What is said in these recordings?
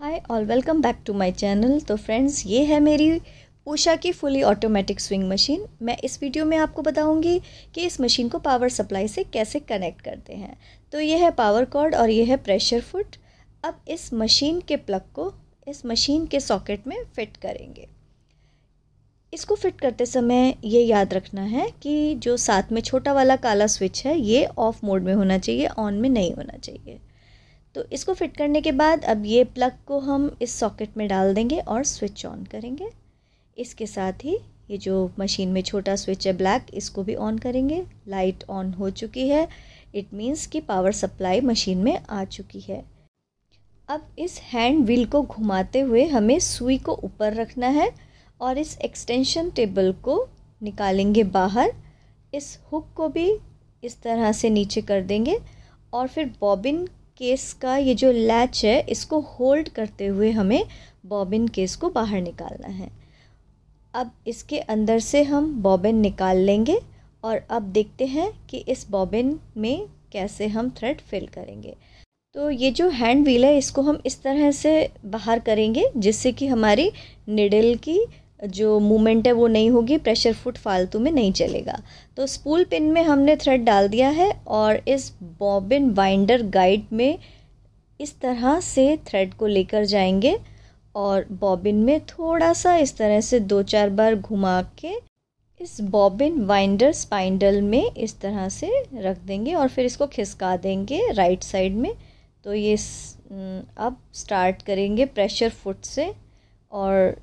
hi all welcome back to my channel तो friends ये है मेरी ऊषा की फुली ऑटोमेटिक स्विंग मशीन मैं इस वीडियो में आपको बताऊंगी कि इस मशीन को पावर सप्लाई से कैसे कनेक्ट करते हैं तो ये है पावर कॉर्ड और ये है प्रेशर फुट अब इस मशीन के प्लग को इस मशीन के सॉकेट में फिट करेंगे इसको फिट करते समय ये याद रखना है कि जो साथ में छोटा वाला काला स्विच है ये ऑफ मोड में होना चाहिए ऑन में नहीं होना चाहिए तो इसको फिट करने के बाद अब ये प्लग को हम इस सॉकेट में डाल देंगे और स्विच ऑन करेंगे इसके साथ ही ये जो मशीन में छोटा स्विच है ब्लैक इसको भी ऑन करेंगे लाइट ऑन हो चुकी है इट मीन्स कि पावर सप्लाई मशीन में आ चुकी है अब इस हैंड व्हील को घुमाते हुए हमें सुई को ऊपर रखना है और इस एक्सटेंशन टेबल को निकालेंगे बाहर इस हुक को भी इस तरह से नीचे कर देंगे और फिर बॉबिन केस का ये जो लैच है इसको होल्ड करते हुए हमें बॉबिन केस को बाहर निकालना है अब इसके अंदर से हम बॉबिन निकाल लेंगे और अब देखते हैं कि इस बॉबिन में कैसे हम थ्रेड फिल करेंगे तो ये जो हैंड व्हील है इसको हम इस तरह से बाहर करेंगे जिससे कि हमारी निडल की जो मूवमेंट है वो नहीं होगी प्रेशर फुट फालतू में नहीं चलेगा तो स्पूल पिन में हमने थ्रेड डाल दिया है और इस बॉबिन बाइंडर गाइड में इस तरह से थ्रेड को लेकर जाएंगे और बॉबिन में थोड़ा सा इस तरह से दो चार बार घुमा के इस बॉबिन वाइंडर स्पाइंडल में इस तरह से रख देंगे और फिर इसको खिसका देंगे राइट साइड में तो ये अब स्टार्ट करेंगे प्रेशर फुट से और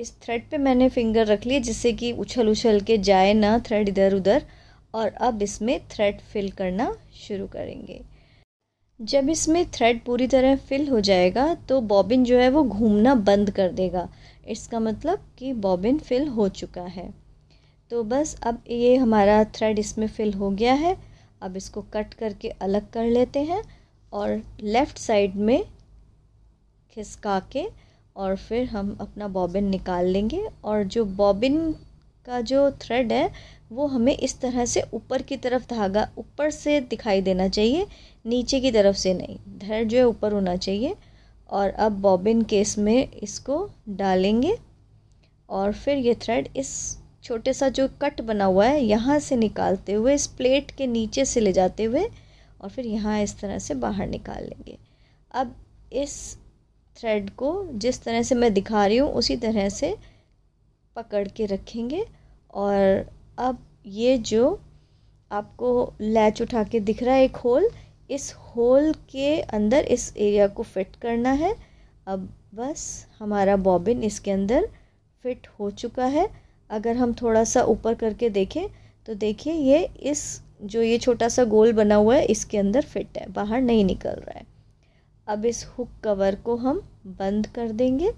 इस थ्रेड पे मैंने फिंगर रख ली जिससे कि उछल उछल के जाए ना थ्रेड इधर उधर और अब इसमें थ्रेड फिल करना शुरू करेंगे जब इसमें थ्रेड पूरी तरह फिल हो जाएगा तो बॉबिन जो है वो घूमना बंद कर देगा इसका मतलब कि बॉबिन फिल हो चुका है तो बस अब ये हमारा थ्रेड इसमें फिल हो गया है अब इसको कट करके अलग कर लेते हैं और लेफ़्ट साइड में खिसका के और फिर हम अपना बॉबिन निकाल लेंगे और जो बॉबिन का जो थ्रेड है वो हमें इस तरह से ऊपर की तरफ धागा ऊपर से दिखाई देना चाहिए नीचे की तरफ से नहीं थ्रेड जो है ऊपर होना चाहिए और अब बॉबिन केस में इसको डालेंगे और फिर ये थ्रेड इस छोटे सा जो कट बना हुआ है यहाँ से निकालते हुए इस प्लेट के नीचे से ले जाते हुए और फिर यहाँ इस तरह से बाहर निकाल लेंगे अब इस थ्रेड को जिस तरह से मैं दिखा रही हूँ उसी तरह से पकड़ के रखेंगे और अब ये जो आपको लैच उठा के दिख रहा है एक होल इस होल के अंदर इस एरिया को फिट करना है अब बस हमारा बॉबिन इसके अंदर फिट हो चुका है अगर हम थोड़ा सा ऊपर करके देखें तो देखिए ये इस जो ये छोटा सा गोल बना हुआ है इसके अंदर फिट है बाहर नहीं निकल रहा है अब इस हुक कवर को हम बंद कर देंगे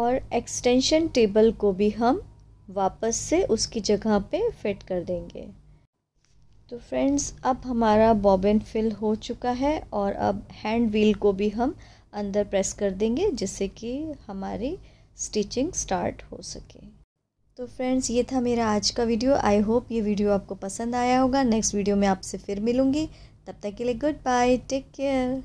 और एक्सटेंशन टेबल को भी हम वापस से उसकी जगह पे फिट कर देंगे तो फ्रेंड्स अब हमारा बॉबिन फिल हो चुका है और अब हैंड व्हील को भी हम अंदर प्रेस कर देंगे जिससे कि हमारी स्टिचिंग स्टार्ट हो सके तो फ्रेंड्स ये था मेरा आज का वीडियो आई होप ये वीडियो आपको पसंद आया होगा नेक्स्ट वीडियो में आपसे फिर मिलूँगी तब तक के लिए गुड बाय टेक केयर